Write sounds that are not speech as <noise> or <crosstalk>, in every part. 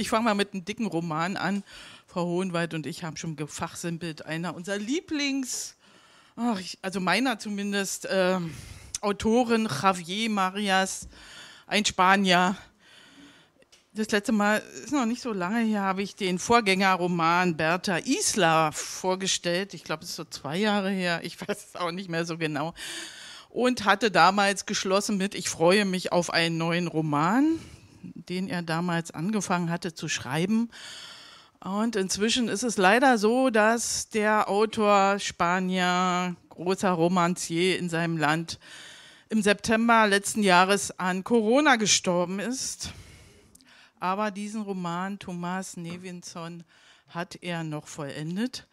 Ich fange mal mit einem dicken Roman an. Frau Hohenwald und ich haben schon gefachsimpelt. Einer unserer Lieblings, ach, ich, also meiner zumindest, äh, Autorin Javier Marias, ein Spanier. Das letzte Mal, ist noch nicht so lange her, habe ich den Vorgängerroman Berta Isla vorgestellt. Ich glaube, es ist so zwei Jahre her. Ich <laughs> weiß es auch nicht mehr so genau. Und hatte damals geschlossen mit, ich freue mich auf einen neuen Roman den er damals angefangen hatte zu schreiben. Und inzwischen ist es leider so, dass der Autor Spanier, großer Romancier in seinem Land, im September letzten Jahres an Corona gestorben ist. Aber diesen Roman Thomas Nevinson hat er noch vollendet.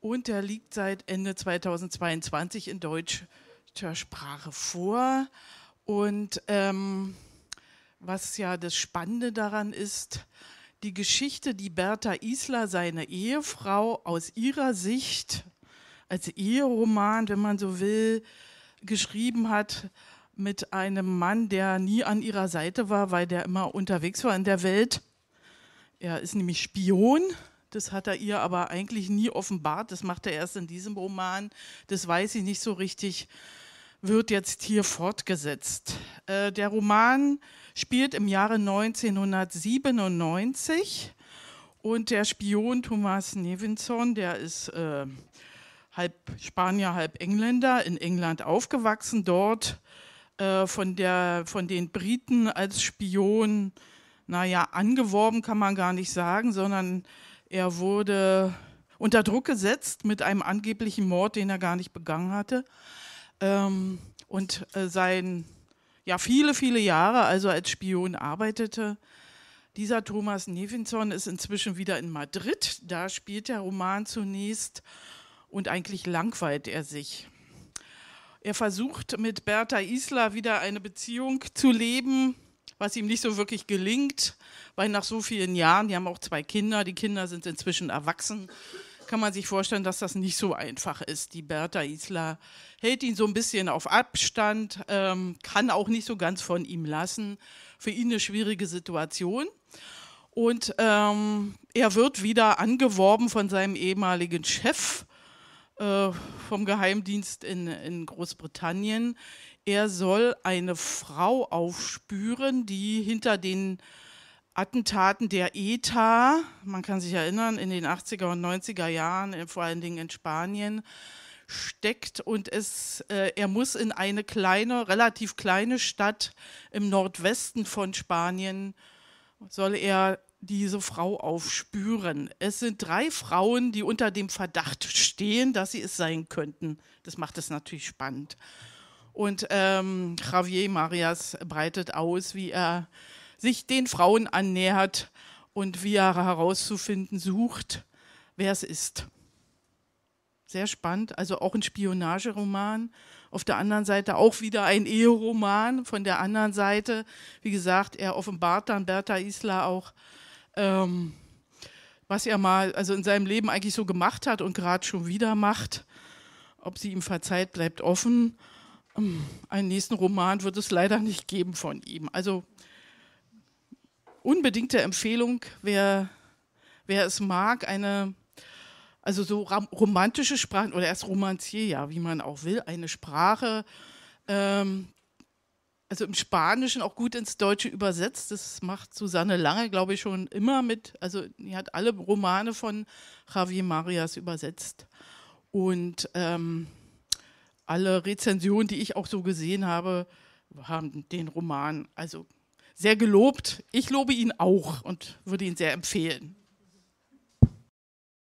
Und er liegt seit Ende 2022 in deutscher Sprache vor. Und ähm, was ja das Spannende daran ist, die Geschichte, die Bertha Isler, seine Ehefrau, aus ihrer Sicht als Eheroman, wenn man so will, geschrieben hat mit einem Mann, der nie an ihrer Seite war, weil der immer unterwegs war in der Welt. Er ist nämlich Spion. Das hat er ihr aber eigentlich nie offenbart. Das macht er erst in diesem Roman. Das weiß ich nicht so richtig wird jetzt hier fortgesetzt. Äh, der Roman spielt im Jahre 1997 und der Spion Thomas Nevinson, der ist äh, halb Spanier, halb Engländer, in England aufgewachsen, dort äh, von, der, von den Briten als Spion, naja, angeworben kann man gar nicht sagen, sondern er wurde unter Druck gesetzt mit einem angeblichen Mord, den er gar nicht begangen hatte ähm, und äh, sein, ja, viele, viele Jahre also als Spion arbeitete. Dieser Thomas Nevinson ist inzwischen wieder in Madrid. Da spielt der Roman zunächst und eigentlich langweilt er sich. Er versucht mit Bertha Isler wieder eine Beziehung zu leben, was ihm nicht so wirklich gelingt, weil nach so vielen Jahren, die haben auch zwei Kinder, die Kinder sind inzwischen erwachsen, kann man sich vorstellen, dass das nicht so einfach ist. Die Bertha Isler hält ihn so ein bisschen auf Abstand, ähm, kann auch nicht so ganz von ihm lassen. Für ihn eine schwierige Situation. Und ähm, er wird wieder angeworben von seinem ehemaligen Chef äh, vom Geheimdienst in, in Großbritannien. Er soll eine Frau aufspüren, die hinter den Attentaten der ETA, man kann sich erinnern, in den 80er und 90er Jahren, äh, vor allen Dingen in Spanien, steckt und es, äh, er muss in eine kleine, relativ kleine Stadt im Nordwesten von Spanien, soll er diese Frau aufspüren. Es sind drei Frauen, die unter dem Verdacht stehen, dass sie es sein könnten. Das macht es natürlich spannend. Und ähm, Javier Marias breitet aus, wie er sich den Frauen annähert und wie er herauszufinden sucht, wer es ist. Sehr spannend, also auch ein Spionageroman. Auf der anderen Seite auch wieder ein Eheroman. Von der anderen Seite, wie gesagt, er offenbart dann Bertha Isla auch, ähm, was er mal also in seinem Leben eigentlich so gemacht hat und gerade schon wieder macht. Ob sie ihm verzeiht, bleibt offen. Ähm, einen nächsten Roman wird es leider nicht geben von ihm. Also unbedingte Empfehlung, wer, wer es mag, eine, also so romantische Sprache, oder erst Romancier, ja, wie man auch will, eine Sprache, ähm, also im Spanischen auch gut ins Deutsche übersetzt. Das macht Susanne Lange, glaube ich, schon immer mit. Also, sie hat alle Romane von Javier Marias übersetzt. Und ähm, alle Rezensionen, die ich auch so gesehen habe, haben den Roman also sehr gelobt. Ich lobe ihn auch und würde ihn sehr empfehlen.